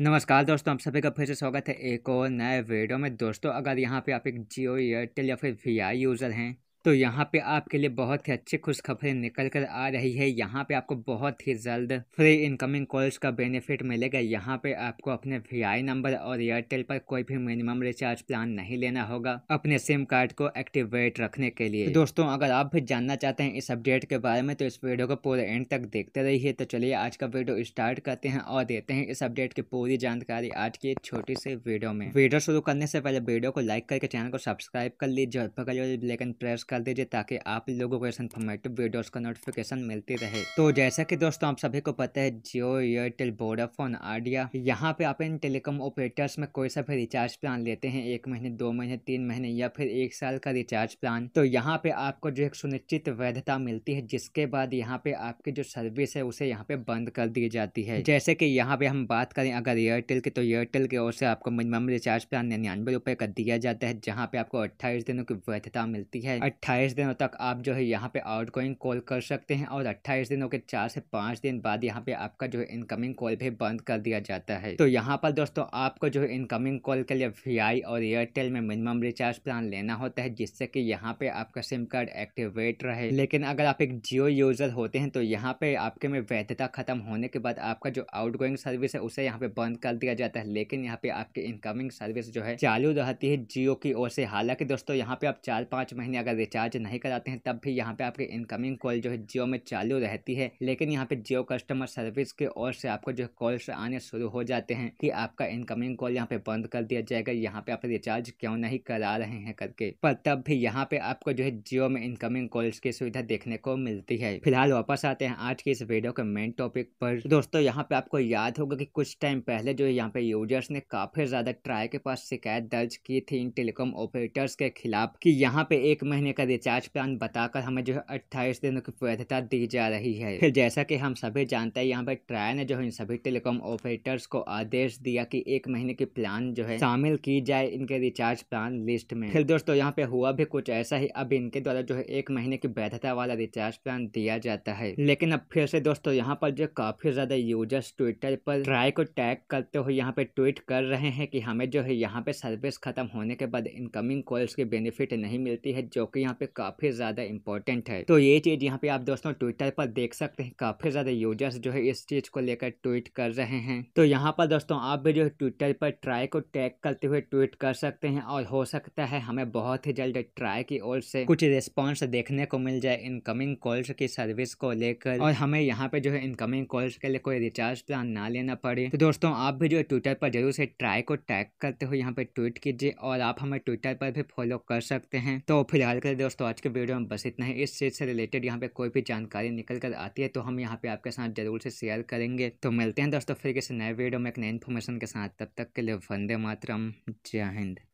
नमस्कार दोस्तों आप सभी का फिर से स्वागत है एक और नए वीडियो में दोस्तों अगर यहाँ पे आप एक जियो एयरटेल या फिर वी यूज़र हैं तो यहाँ पे आपके लिए बहुत ही अच्छी खुशखबरी निकल कर आ रही है यहाँ पे आपको बहुत ही जल्द फ्री इनकमिंग कॉल्स का बेनिफिट मिलेगा यहाँ पे आपको अपने वी नंबर और एयरटेल पर कोई भी मिनिमम रिचार्ज प्लान नहीं लेना होगा अपने सिम कार्ड को एक्टिवेट रखने के लिए दोस्तों अगर आप भी जानना चाहते हैं इस अपडेट के बारे में तो इस वीडियो को पूरे एंड तक देखते रहिए तो चलिए आज का वीडियो स्टार्ट करते हैं और देते हैं इस अपडेट की पूरी जानकारी आज की एक छोटी सी वीडियो में वीडियो शुरू करने से पहले वीडियो को लाइक करके चैनल को सब्सक्राइब कर लीजिए और ब्लैक प्रेस कर दीजिए ताकि आप लोगों को ऐसे इन्फॉर्मेटिव वीडियोज़ का नोटिफिकेशन मिलती रहे तो जैसा कि दोस्तों आप सभी को पता है जियो एयरटेल वोडाफोन आइडिया यहाँ पे आप इन टेलीकॉम ऑपरेटर्स में कोई सा भी रिचार्ज प्लान लेते हैं एक महीने दो महीने तीन महीने या फिर एक साल का रिचार्ज प्लान तो यहाँ पे आपको जो एक सुनिश्चित वैधता मिलती है जिसके बाद यहाँ पे आपकी जो सर्विस है उसे यहाँ पे बंद कर दी जाती है जैसे कि यहाँ पे हम बात करें अगर एयरटेल की तो एयरटेल की ओर से आपको मिनिमम रिचार्ज प्लान निन्यानवे रुपए का दिया जाता है जहाँ पे आपको अट्ठाईस दिनों की वैधता मिलती है अट्ठाईस दिनों तक आप जो है यहाँ पे आउट गोइंग कॉल कर सकते हैं और अट्ठाईस दिनों के चार से पाँच दिन बाद यहाँ पे आपका जो है इनकमिंग कॉल भी बंद कर दिया जाता है तो यहाँ पर दोस्तों आपको जो है इनकमिंग कॉल के लिए वी और एयरटेल में मिनिमम रिचार्ज प्लान लेना होता है जिससे कि यहाँ पे आपका सिम कार्ड एक्टिवेट रहे लेकिन अगर आप एक जियो यूजर होते हैं तो यहाँ पे आपके में वैधता खत्म होने के बाद आपका जो आउट सर्विस है उसे यहाँ पे बंद कर दिया जाता है लेकिन यहाँ पे आपकी इनकमिंग सर्विस जो है चालू रहती है जियो की ओर से हालांकि दोस्तों यहाँ पे आप चार पाँच महीने अगर रिचार्ज नहीं कराते हैं तब भी यहाँ पे आपके इनकमिंग कॉल जो है जियो में चालू रहती है लेकिन यहाँ पे जियो कस्टमर सर्विस की ओर से आपको जो कॉल्स आने शुरू हो जाते हैं कि आपका इनकमिंग कॉल यहाँ पे बंद कर दिया जाएगा यहाँ पे आप रिचार्ज क्यों नहीं करा रहे हैं करके पर तब भी यहाँ पे आपको जो है जियो में इनकमिंग कॉल्स की सुविधा देखने को मिलती है फिलहाल वापस आते हैं आज की इस वीडियो के मेन टॉपिक पर दोस्तों यहाँ पे आपको याद होगा की कुछ टाइम पहले जो यहाँ पे यूजर्स ने काफी ज्यादा ट्राई के पास शिकायत दर्ज की थी इन टेलीकॉम ऑपरेटर्स के खिलाफ की यहाँ पे एक महीने का रिचार्ज प्लान बताकर हमें जो है अट्ठाईस दिनों की वैधता दी जा रही है जैसा कि हम सभी जानते हैं यहाँ पर ट्राय ने जो है सभी टेलीकॉम ऑपरेटर्स को आदेश दिया कि एक महीने की प्लान जो है शामिल की जाए इनके रिचार्ज प्लान लिस्ट में फिर दोस्तों यहाँ पे हुआ भी कुछ ऐसा ही अब इनके द्वारा जो है एक महीने की वैधता वाला रिचार्ज प्लान दिया जाता है लेकिन अब फिर से दोस्तों यहाँ पर जो काफी ज्यादा यूजर्स ट्विटर पर ट्राई को टैग करते हुए यहाँ पे ट्वीट कर रहे हैं कि हमें जो है यहाँ पे सर्विस खत्म होने के बाद इनकमिंग कॉल्स की बेनिफिट नहीं मिलती है जो कि यहाँ पे काफ़ी ज़्यादा इंपॉर्टेंट है तो ये चीज़ यहाँ पे आप दोस्तों ट्विटर पर देख सकते हैं काफ़ी ज़्यादा यूजर्स जो है इस चीज़ को लेकर ट्वीट कर रहे हैं तो यहाँ पर दोस्तों आप भी जो है ट्विटर पर ट्राई को टैग करते हुए ट्वीट कर सकते हैं और हो सकता है हमें बहुत ही जल्द ट्राई की ओर से कुछ रिस्पॉन्स देखने को मिल जाए इनकमिंग कॉल्स की सर्विस को लेकर और हमें यहाँ पे जो है इनकमिंग कॉल्स के लिए कोई रिचार्ज प्लान ना लेना पड़े तो दोस्तों आप भी जो है ट्विटर पर जरूर से ट्राई को टैग करते हुए यहाँ पे ट्वीट कीजिए और आप हमें ट्विटर पर भी फॉलो कर सकते हैं तो फिलहाल के दोस्तों आज के वीडियो में बस इतना ही इस चीज़ से रिलेटेड यहाँ पे कोई भी जानकारी निकल कर आती है तो हम यहाँ पे आपके साथ जरूर से शेयर करेंगे तो मिलते हैं दोस्तों फिर किसी नए वीडियो में एक नए इन्फॉर्मेशन के साथ तब तक के लिए वंदे मातरम जय हिंद